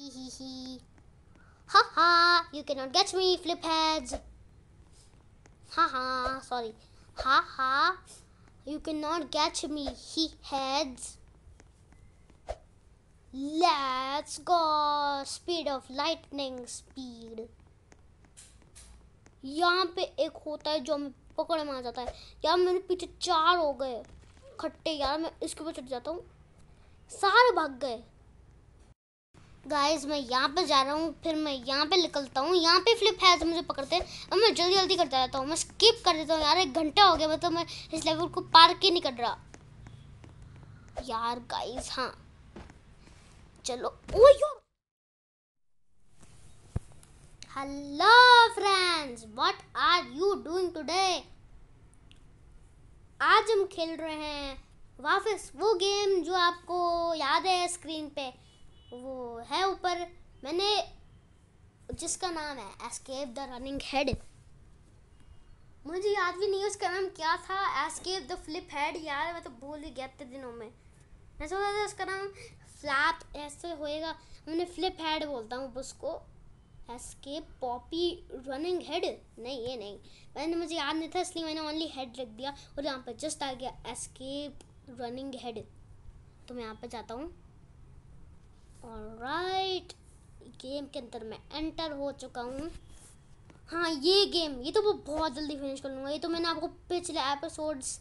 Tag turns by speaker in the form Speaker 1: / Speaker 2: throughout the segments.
Speaker 1: Hee hee hee. Ha ha, you cannot catch me, flip heads. Ha ha, sorry. Ha ha, you cannot catch me, he heads. Let's go. Speed of lightning speed. यहाँ पे एक होता है जो हमें पकड़ में आ जाता है यार मेरे पीछे चार हो गए खट्टे यार मैं इसके ऊपर चढ़ जाता हूँ सारे भाग गए गाइस मैं यहाँ पे जा रहा हूँ फिर मैं यहाँ पे निकलता हूँ यहाँ पे फ्लिप है तो मुझे पकड़ते हैं अब मैं जल्दी जल्दी करता रहता हूँ मैं स्किप कर देता हूँ यार एक घंटा हो गया मतलब मैं इस लेवल को पार के नहीं कर रहा यार गाइस हाँ चलो ओ यार hello friends what are you doing today आज हम खेल रहे हैं वापस वो गेम जो आपको याद है स्क्रीन पे वो है ऊपर मैंने जिसका नाम है एस्केप द रनिंग हेड मुझे याद भी नहीं उसका नाम क्या था एस्केप द फ्लिप हेड यार मैं तो भूल ही गया इतने दिनों में मैं सोचा था उसका नाम फ्लैप ऐसे होएगा मैंने फ्लिप हेड बोलता हूँ उसको एस्केप पॉपी रनिंग हेड नहीं ये नहीं मैंने मुझे याद नहीं था इसलिए मैंने ओनली हेड रख दिया और यहाँ पर जस्ट आ गया एस्केप रनिंग हेड तो मैं यहाँ पर जाता हूँ राइट गेम के अंदर मैं एंटर हो चुका हूँ हाँ ये गेम ये तो मैं बहुत जल्दी फिनिश कर लूँगा ये तो मैंने आपको पिछले एपिसोड्स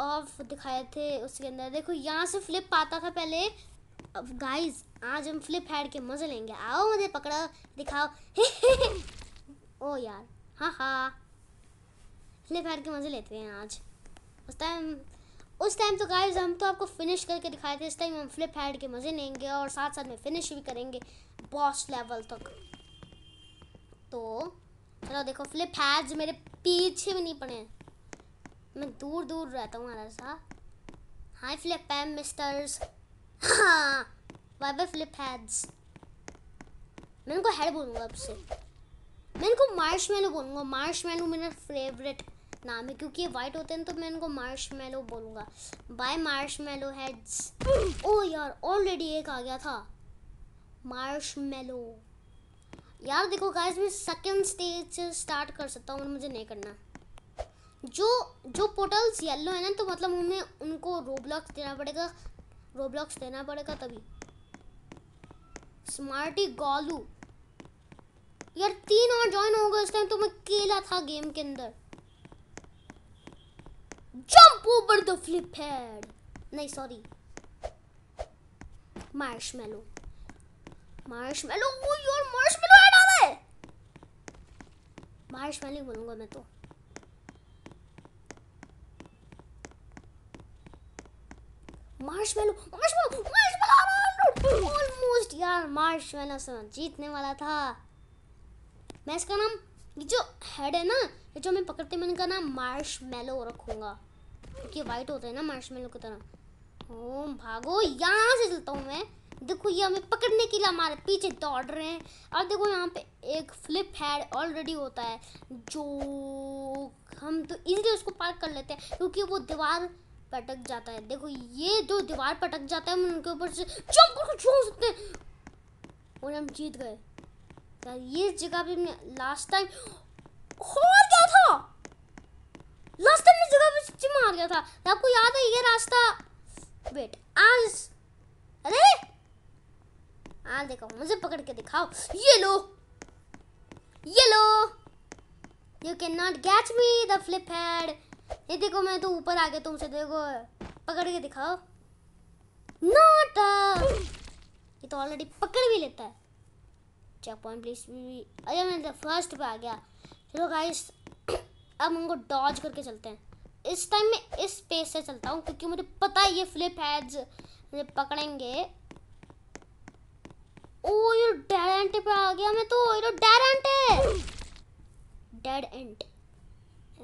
Speaker 1: ऑफ दिखाए थे उसके अंदर देखो यहाँ से फ्लिप आता था पहले अब गाइस आज हम फ्लिप हैड के मजे लेंगे आओ मुझे पकड़ा दिखाओ ओ यार हाँ हाँ फ्लिप हैड के मजे लेते हैं आज उस टाइम उस टाइम तो गाइज हम तो आपको फिनिश करके दिखाए थे इस टाइम हम फ्लिप हैड के मज़े लेंगे और साथ साथ में फिनिश भी करेंगे बॉस लेवल तक तो चलो देखो फ्लिप हैड्स मेरे पीछे भी नहीं पड़े मैं दूर दूर रहता हूँ हमारा सा हाय फ्लिप है मिस्टर्स हाँ फ्लिप हैड्स मैं उनको हेड बोलूँगा आपसे मैं इनको मार्श मैलो बोलूँगा मार्श मैलो मेरा फेवरेट नाम है क्योंकि ये वाइट होते हैं तो मैं इनको मार्श मेलो बोलूँगा बाय मार्श मेलो हैड्स ओ यार ऑलरेडी एक आ गया था मार्श मेलो यार देखो गाइस मैं सेकेंड स्टेज स्टार्ट कर सकता हूँ मुझे नहीं करना जो जो पोर्टल्स येलो है ना तो मतलब उन्हें उनको रोब्लॉक्स देना पड़ेगा रोब्लॉक्स देना पड़ेगा तभी स्मार्टी गॉलू यार तीन और ज्वाइन होगा इस टाइम तो मैं केला था गेम के अंदर Jump over the flip pad. नहीं सॉरी मार्शमेलो मार्शमेलो वो यार मार्शमेलो हटा दे मार्शमेलो बोलूंगा मैं तो मार्शमेलो मार्शमेलो मार्शमेलो ऑलमोस्ट यार मार्शमेलो से जीतने वाला था मैं इसका नाम ये जो हेड है ना ये जो मैं पकड़ते मैंने कहा ना मार्श मेलो रखूँगा क्योंकि वाइट होता है ना मार्श मेलो की तरह ओम भागो यहाँ से चलता हूँ मैं देखो ये हमें पकड़ने के लिए हमारे पीछे दौड़ रहे हैं अब देखो यहाँ पे एक फ्लिप हेड ऑलरेडी होता है जो हम तो इजीली उसको पार कर लेते हैं क्योंकि वो दीवार पटक जाता है देखो ये जो दीवार पटक जाता है हम उनके ऊपर से जंप करके सकते हैं और हम जीत गए यार ये जगह भी मैं लास्ट टाइम हो गया था लास्ट टाइम जगह पे मार गया था तो आपको याद है ये रास्ता वेट आज अरे आज देखो मुझे पकड़ के दिखाओ ये लो ये लो you can not catch me the flip head ये देखो मैं तो ऊपर आ गया तुमसे देखो पकड़ के दिखाओ नॉट uh, ये तो ऑलरेडी पकड़ भी लेता है चेक पॉइंट प्लीज अरे मैं फर्स्ट पे आ गया चलो गाइस अब उनको डॉज करके चलते हैं इस टाइम मैं इस पेस से चलता हूँ क्योंकि मुझे पता है ये फ्लिप हैज मुझे पकड़ेंगे ओ ये डेड एंड पे आ गया मैं तो ये डेड तो एंड है dead end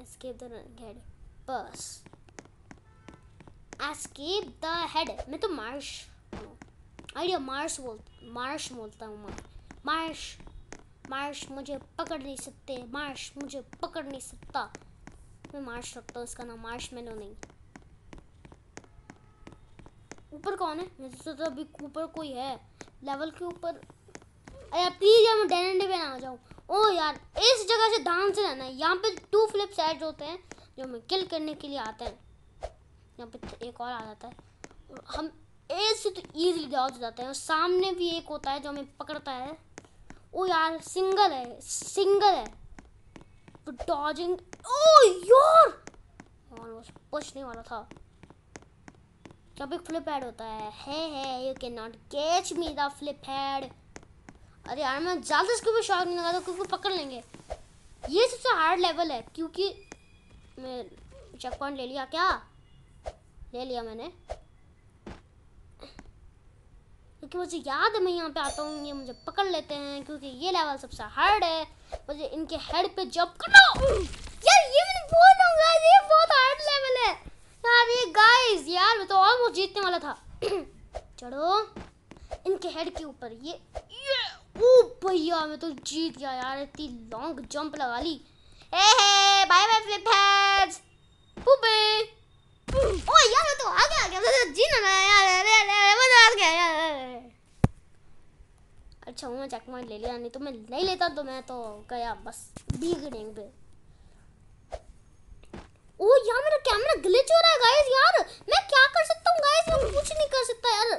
Speaker 1: escape the head बस एस्केप द हेड मैं तो मार्श आइडिया मार्श बोल मार्श बोलता हूँ मैं मार्श मार्श मुझे पकड़ नहीं सकते मार्श मुझे पकड़ नहीं सकता मैं मार्श रखता हूँ इसका नाम मार्श मैनो नहीं ऊपर कौन है मुझे तो, तो अभी ऊपर कोई है लेवल के ऊपर अरे प्लीज़ यार मैं डेन पे ना आ जाऊँ ओ यार इस जगह से धान से रहना है यहाँ पे टू फ्लिप एड्स होते हैं जो हमें किल करने के लिए आते हैं यहाँ पे एक और आ जाता है हम ऐसे तो ईजिली डाउट जाते हैं और सामने भी एक होता है जो हमें पकड़ता है ओ यार सिंगल है सिंगल है तो डॉजिंग ओ यार कुछ नहीं वाला था जब एक फ्लिप हेड होता है है है you can not catch me the flip head अरे यार मैं ज़्यादा इसके ऊपर शॉट नहीं लगा था तो क्योंकि पकड़ लेंगे ये सबसे हार्ड लेवल है क्योंकि मैं चेक पॉइंट ले लिया क्या ले लिया मैंने क्योंकि मुझे याद है मैं यहाँ पे आता हूँ ये मुझे पकड़ लेते हैं क्योंकि ये लेवल सबसे हार्ड है मुझे इनके हेड पे जंप करना यार ये मैंने बोला गाइस ये बहुत हार्ड लेवल है यार ये गाइस यार मैं तो ऑलमोस्ट जीतने वाला था चलो इनके हेड के ऊपर ये ये ओ भैया मैं तो जीत गया यार इतनी लॉन्ग जंप लगा ली ए hey bye bye flip heads पुबे ओ यार मैं तो आ गया क्या तो जीना यार अरे अरे मजा आ गया यार अच्छा हूँ चेक पॉइंट ले लिया नहीं तो मैं नहीं लेता तो मैं तो गया बस भीग पे ओ यार मेरा कैमरा ग्लिच हो रहा है गाइस यार मैं क्या कर सकता हूँ गाइस मैं कुछ नहीं कर सकता यार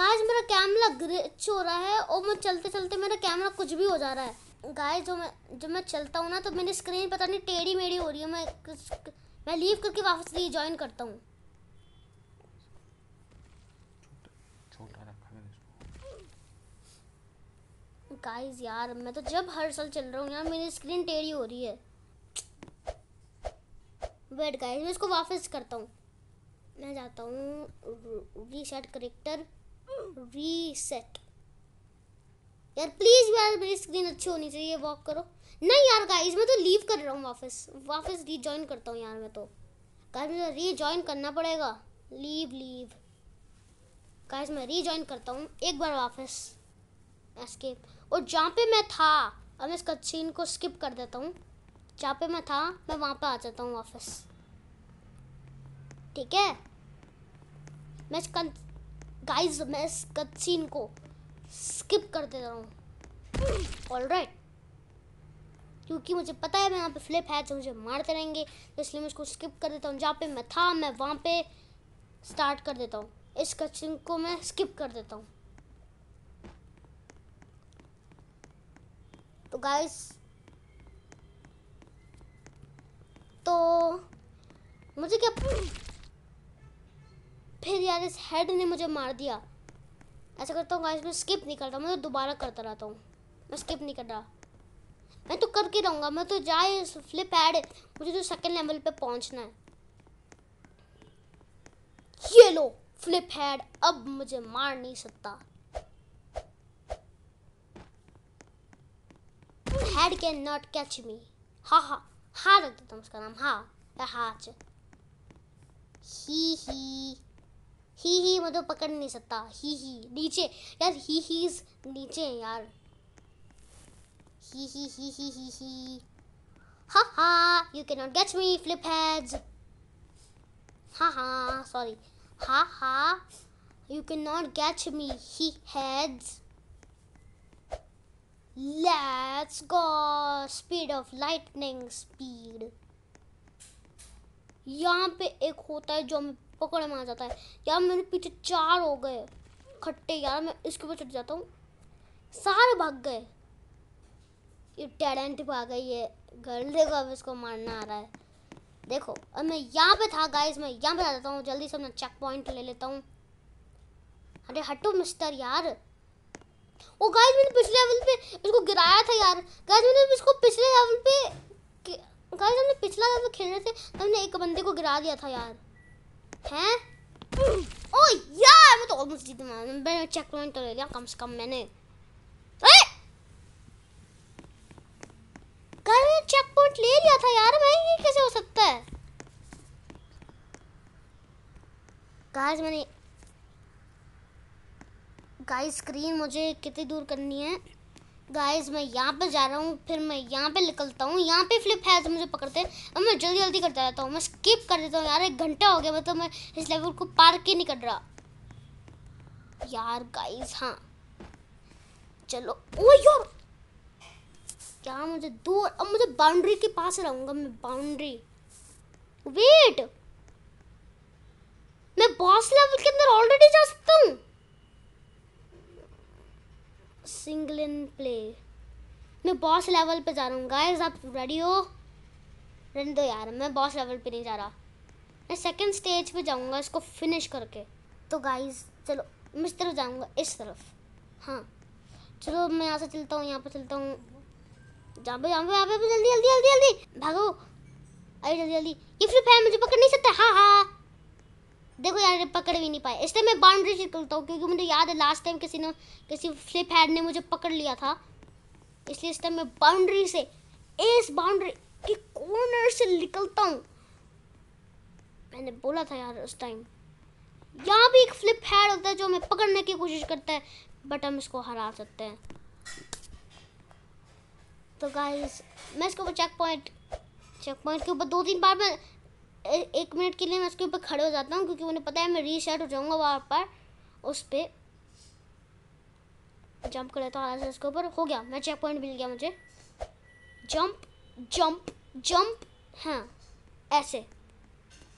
Speaker 1: गाइस मेरा कैमरा ग्लिच हो रहा है और मैं चलते चलते मेरा कैमरा कुछ भी हो जा रहा है गाइस जो मैं जब मैं चलता हूँ ना तो मेरी स्क्रीन पता नहीं टेढ़ी मेढ़ी हो रही है मैं मैं लीव करके वापस रीजॉइन करता हूँ गाइस यार मैं तो जब हर साल चल रहा हूँ यार मेरी स्क्रीन टेढ़ी हो रही है वेट गाइस मैं इसको वापस करता हूँ मैं जाता हूँ रीसेट करेक्टर रीसेट यार प्लीज़ यार मेरी स्क्रीन अच्छी होनी चाहिए वॉक करो नहीं यार गाइस मैं तो लीव कर रहा हूँ वापस वापस रीजॉइन करता हूँ यार मैं तो गाइस मुझे रीजॉइन करना पड़ेगा लीव लीव गाइस मैं रीजॉइन करता हूँ एक बार वापस एस्केप और जहाँ पे मैं था अब मैं इस सीन को स्किप कर देता हूँ जहाँ पे मैं था मैं वहाँ पे आ जाता हूँ वापस ठीक है मैं इस गाइज मैं इस सीन को स्किप कर देता हूँ ऑल राइट क्योंकि मुझे पता है मैं यहाँ पे फ्लिप है तो मुझे मारते रहेंगे तो इसलिए मैं इसको स्किप कर देता हूँ जहाँ पे मैं था मैं वहाँ पे स्टार्ट कर देता हूँ इस कचिंग को मैं स्किप कर देता हूँ तो गाइस तो मुझे क्या फिर यार इस हेड ने मुझे मार दिया ऐसा करता हूँ गाइस मैं स्किप नहीं करता मैं तो दोबारा करता रहता हूँ मैं स्किप नहीं कर रहा मैं तो करके रहूँगा मैं तो जाए फ्लिप ऐड मुझे तो सेकेंड लेवल पे पहुँचना है ये लो फ्लिप हेड अब मुझे मार नहीं सकता bad can not catch me हा हा हा रख देता हूँ उसका नाम हा हाच ही ही ही ही मतलब पकड़ नहीं सकता ही ही नीचे यार ही ही नीचे यार ही ही ही ही ही ही हा हा you can not catch me flip heads हा हा सॉरी हा हा you can not catch me ही heads Let's go speed of lightning speed. यहाँ पे एक होता है जो हमें पकड़ में आ जाता है यार मेरे पीछे चार हो गए खट्टे यार मैं इसके ऊपर चढ़ जाता हूँ सारे भाग गए ये टैलेंट भाग गई है गर्ल देखो अब इसको मारना आ रहा है देखो अब मैं यहाँ पे था गाइस मैं यहाँ पे आ जाता हूँ जल्दी से अपना चेक पॉइंट ले लेता हूँ अरे हटो मिस्टर यार वो गाइस मैंने पिछले लेवल पे इसको गिराया था यार गाइस मैंने इसको पिछले लेवल पे गाइस हमने पिछला लेवल खेल रहे थे तो हमने एक बंदे को गिरा दिया था यार हैं ओ यार मैं तो ऑलमोस्ट जीत गया मैंने चेक पॉइंट तो ले लिया कम से कम मैंने ए गाइस मैंने चेक पॉइंट ले लिया था यार भाई ये कैसे हो सकता है गाइस मैंने गाइस स्क्रीन मुझे कितनी दूर करनी है गाइस मैं यहाँ पे जा रहा हूँ फिर मैं यहाँ पे निकलता हूँ यहाँ पे फ्लिप है तो मुझे पकड़ते अब मैं जल्दी जल्दी करता रहता हूँ मैं स्किप कर देता हूँ यार एक घंटा हो गया मतलब मैं इस लेवल को पार के नहीं कर रहा यार गाइस हाँ चलो ओ यार क्या मुझे दूर अब मुझे बाउंड्री के पास रहूँगा मैं बाउंड्री वेट मैं बॉस लेवल के अंदर ऑलरेडी जा सकता हूँ सिंगल इन प्ले मैं बॉस लेवल पे जा रहा हूँ गाइस आप रेडी हो रेडी दो तो यार मैं बॉस लेवल पे नहीं जा रहा मैं सेकंड स्टेज पे जाऊँगा इसको फिनिश करके तो गाइस चलो मैं इस तरफ जाऊँगा इस तरफ हाँ चलो मैं यहाँ से चलता हूँ यहाँ पर चलता हूँ जहाँ पे जाऊँ पे यहाँ पे जल्दी जल्दी जल्दी जल्दी भागो अरे जल्दी जल्दी ये फ्लिप है मुझे पकड़ नहीं सकता हाँ हाँ देखो यार पकड़ भी नहीं पाए इसलिए मैं बाउंड्री से करता हूँ क्योंकि मुझे याद है लास्ट टाइम किसी ने किसी फ्लिप हैड ने मुझे पकड़ लिया था इसलिए इस टाइम मैं बाउंड्री से इस बाउंड्री के कॉर्नर से निकलता हूँ मैंने बोला था यार उस टाइम यहाँ भी एक फ्लिप हैड होता है जो हमें पकड़ने की कोशिश करता है बट हम इसको हरा सकते हैं तो गाइस मैं इसको चेक पॉइंट चेक पॉइंट के ऊपर दो तीन बार में एक मिनट के लिए मैं उसके ऊपर खड़े हो जाता हूँ क्योंकि उन्हें पता है मैं रीसेट हो जाऊँगा वहाँ पर उस पर जंप कर लेता हूँ उसके ऊपर हो गया मैं चेक पॉइंट मिल गया मुझे जंप जंप जंप हाँ ऐसे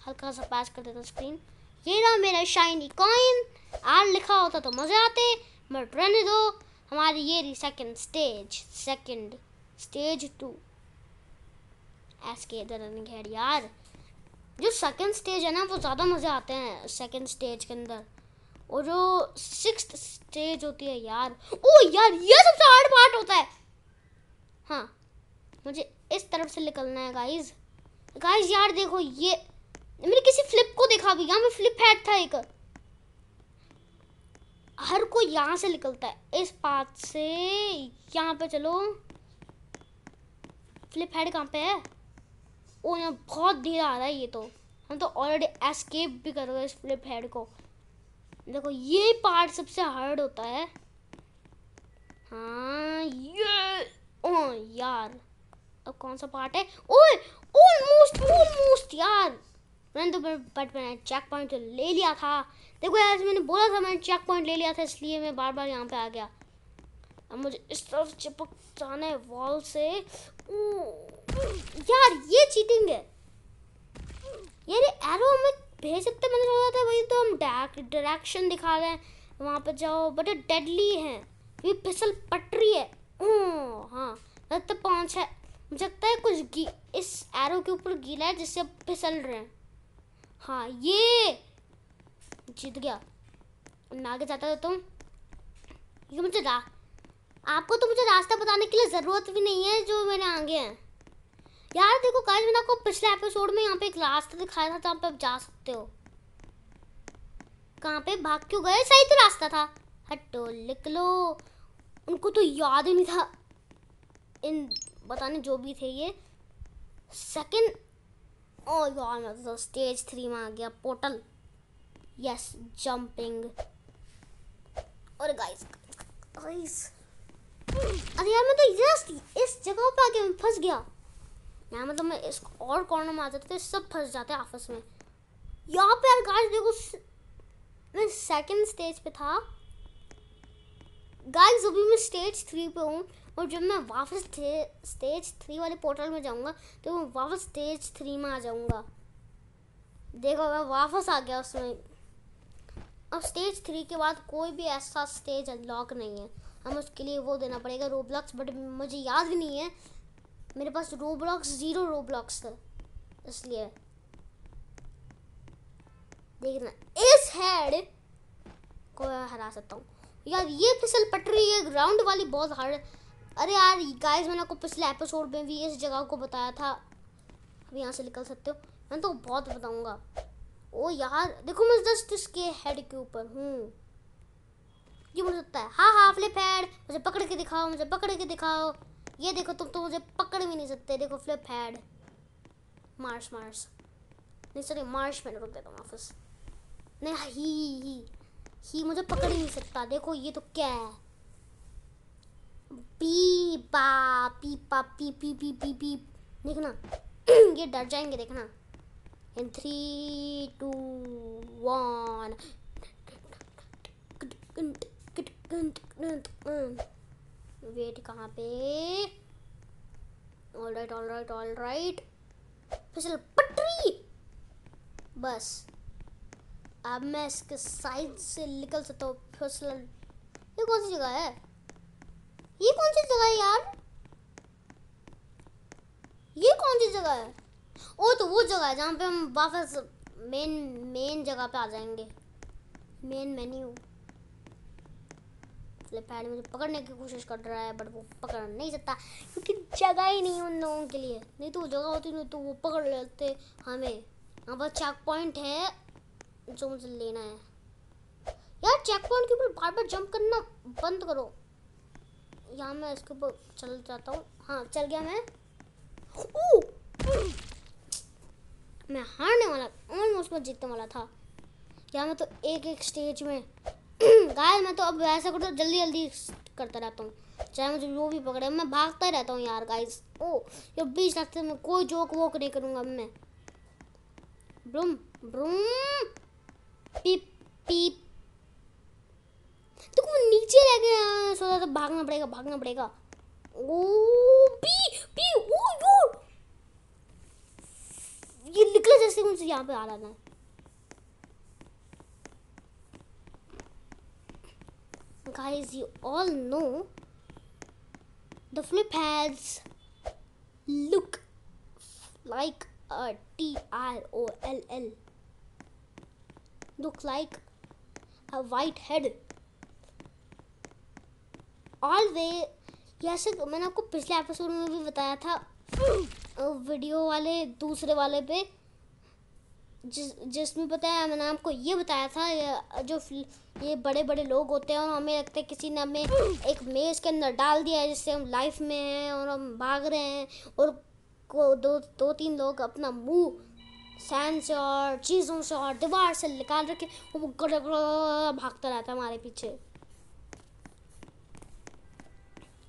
Speaker 1: हल्का सा पास कर देता स्क्रीन ये रहा मेरा शाइनी कॉइन आर लिखा होता तो मज़े आते बट रहने दो हमारी ये रही second stage second stage two S के इधर रनिंग यार जो सेकंड स्टेज है ना वो ज़्यादा मज़े आते हैं सेकंड स्टेज के अंदर और जो सिक्स स्टेज होती है यार ओ यार ये सबसे हार्ड पार्ट होता है हाँ मुझे इस तरफ से निकलना है गाइज गाइज यार देखो ये मैंने किसी फ्लिप को देखा भी यहाँ पे फ्लिप हैट था एक हर कोई यहाँ से निकलता है इस पाथ से यहाँ पे चलो फ्लिप हैड कहाँ पे है ओ यहाँ बहुत धीरे आ रहा है ये तो हम तो ऑलरेडी एस्केप भी कर रहे इस फ्लिप हेड को देखो ये पार्ट सबसे हार्ड होता है हाँ ये ओ यार अब कौन सा पार्ट है ओए ऑलमोस्ट ऑलमोस्ट यार मैंने तो बट मैंने चेक पॉइंट तो ले लिया था देखो यार मैंने बोला था मैंने चेक पॉइंट ले लिया था इसलिए मैं बार बार यहाँ पे आ गया अब मुझे इस तरफ चिपक जाना है वॉल से ओ यार ये चीटिंग है यार एरो हमें भेज सकते मैंने सोचा था वही तो हम डायरेक्शन दिखा रहे हैं वहाँ पर जाओ बट डेडली है ये फिसल पटरी है ओ, हाँ तो पाँच है मुझे लगता है कुछ गी इस एरो के ऊपर गीला है जिससे अब फिसल रहे हैं हाँ ये जीत गया मैं आगे जाता था तुम ये मुझे रा आपको तो मुझे रास्ता बताने के लिए ज़रूरत भी नहीं है जो मेरे आगे हैं यार देखो गाइस मैंने आपको पिछले एपिसोड में यहाँ पे एक रास्ता दिखाया था जहाँ पे आप जा सकते हो कहाँ पे भाग क्यों गए सही तो रास्ता था हटो लिख लो उनको तो याद ही नहीं था इन बताने जो भी थे ये सेकंड ओ oh, यार मैं तो स्टेज थ्री में आ गया पोर्टल यस जंपिंग और गाइस गाइस अरे यार मैं तो जस्ट इस जगह पे आके फंस गया यहाँ मतलब मैं इस और कॉर्नर में आ जाते तो थे सब फंस जाते हैं आपस में यहाँ पे गाइस देखो मैं सेकंड स्टेज पे था गाइस अभी मैं स्टेज थ्री पे हूँ और जब मैं वापस स्टेज थ्री वाले पोर्टल में जाऊँगा तो मैं वापस स्टेज थ्री में आ जाऊँगा देखो मैं वापस आ गया उसमें अब स्टेज थ्री के बाद कोई भी ऐसा स्टेज अनलॉक नहीं है हम उसके लिए वो देना पड़ेगा रोब्लॉक्स बट मुझे याद भी नहीं है मेरे पास रोब्लॉक्स ज़ीरो रोब्लॉक्स था इसलिए देखना इस हेड को हरा सकता हूँ यार ये फिसल पटरी ये ग्राउंड वाली बहुत हार्ड अरे यार गाइस मैंने आपको पिछले एपिसोड में भी इस जगह को बताया था अब यहाँ से निकल सकते हो मैं तो बहुत बताऊँगा ओ यार देखो मैं जस्ट इसके हेड के ऊपर हूँ ये मुझे लगता है हाँ हाँ फ्लिप हेड मुझे पकड़ के दिखाओ मुझे पकड़ के दिखाओ ये देखो तुम तो मुझे पकड़ भी नहीं सकते देखो फ्लिप हैड मार्स मार्स नहीं सॉरी मार्श मैंने रोक देता हूँ वापस नहीं हाँ, ही ही ही मुझे पकड़ ही नहीं सकता देखो ये तो क्या है पीपा पीपा पी पी पी पी पी देखना ये डर जाएंगे देखना in three two one wait कहाँ पे all right all right all right फिसल पटरी बस अब मैं इसके साइड से निकल सकता हूँ फिसलन ये कौन सी जगह है ये कौन सी जगह है यार ये कौन सी जगह है ओ तो वो जगह है जहाँ पे हम वापस मेन मेन जगह पे आ जाएंगे मेन मेन्यू पैड मुझे पकड़ने की कोशिश कर रहा है बट वो पकड़ नहीं सकता क्योंकि जगह ही नहीं उन लोगों के लिए नहीं तो जगह होती नहीं तो वो पकड़ लेते हमें यहाँ पर चेक पॉइंट है जो मुझे लेना है यार चेक पॉइंट के ऊपर बार बार जंप करना बंद करो यहाँ मैं इसके ऊपर चल जाता हूँ हाँ चल गया मैं ओ! मैं हारने वाला ऑलमोस्ट मैं जीतने वाला था यहाँ मैं तो एक एक स्टेज में गाय मैं तो अब ऐसा करता हूँ जल्दी जल्दी करता रहता हूँ चाहे मुझे जो भी पकड़े मैं भागता रहता हूँ यार गाइस ओ ये बीच रास्ते में कोई जोक वोक नहीं करूँगा अब मैं ब्रूम ब्रूम पीप पीप तो वो नीचे रह गए सोचा तो भागना पड़ेगा भागना पड़ेगा ओ पी पी ओ यो ये निकला जैसे मुझे यहाँ पे आ रहा था guys you all know the flip heads look like a T R O L L look like a white head all वे जैसे मैंने आपको पिछले एपिसोड में भी बताया था वीडियो वाले दूसरे वाले पे जिस जिसमें पता है मैंने आपको ये बताया था जो ये बड़े बड़े लोग होते हैं और हमें लगता है किसी ने हमें एक मेज़ के अंदर डाल दिया है जिससे हम लाइफ में हैं और हम भाग रहे हैं और को दो दो तीन लोग अपना मुंह सैन से और चीज़ों से और दीवार से निकाल रखे वो गड़ भागता रहता है हमारे पीछे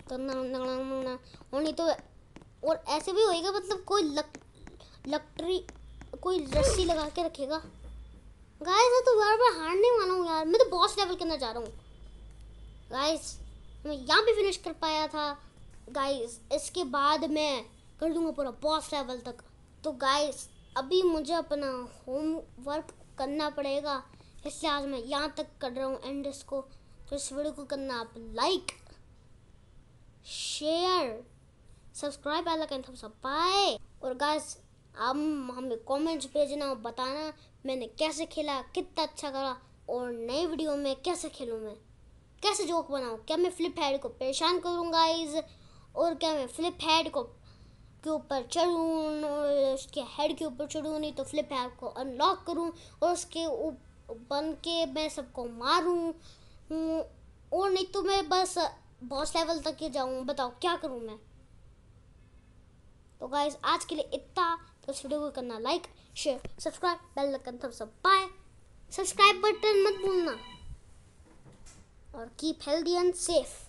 Speaker 1: तो और नहीं तो और ऐसे भी होएगा मतलब कोई लक लकड़ी कोई रस्सी लगा के रखेगा गाइस मैं तो बार बार हारने वाला हूँ यार मैं तो बॉस लेवल के अंदर जा रहा हूँ गाइस मैं यहाँ पे फिनिश कर पाया था गाइस इसके बाद मैं कर दूंगा पूरा बॉस लेवल तक तो गाइस अभी मुझे अपना होमवर्क करना पड़ेगा इसलिए आज मैं यहाँ तक कर रहा हूँ एंड इसको तो इस वीडियो को करना आप लाइक शेयर सब्सक्राइब वाला थम्स अप पाए और गाइस अब हमें कमेंट्स भेजना और बताना मैंने कैसे खेला कितना अच्छा करा और नए वीडियो में कैसे खेलूँ मैं कैसे जोक बनाऊँ क्या मैं फ्लिप हेड को परेशान करूँ गाइज और क्या मैं फ्लिप हेड को के ऊपर चढ़ूँ और उसके हेड के ऊपर चढ़ूँ नहीं तो फ्लिप हेड को अनलॉक करूँ और उसके बन के मैं सबको मारूँ हम्म, और नहीं तो मैं बस बॉस लेवल तक ही जाऊँ बताओ क्या करूँ मैं तो गाइज आज के लिए इतना तो इस वीडियो को करना लाइक शेयर सब्सक्राइब बेल लकन थम सब बाय सब्सक्राइब बटन मत भूलना और कीप हेल्दी एंड सेफ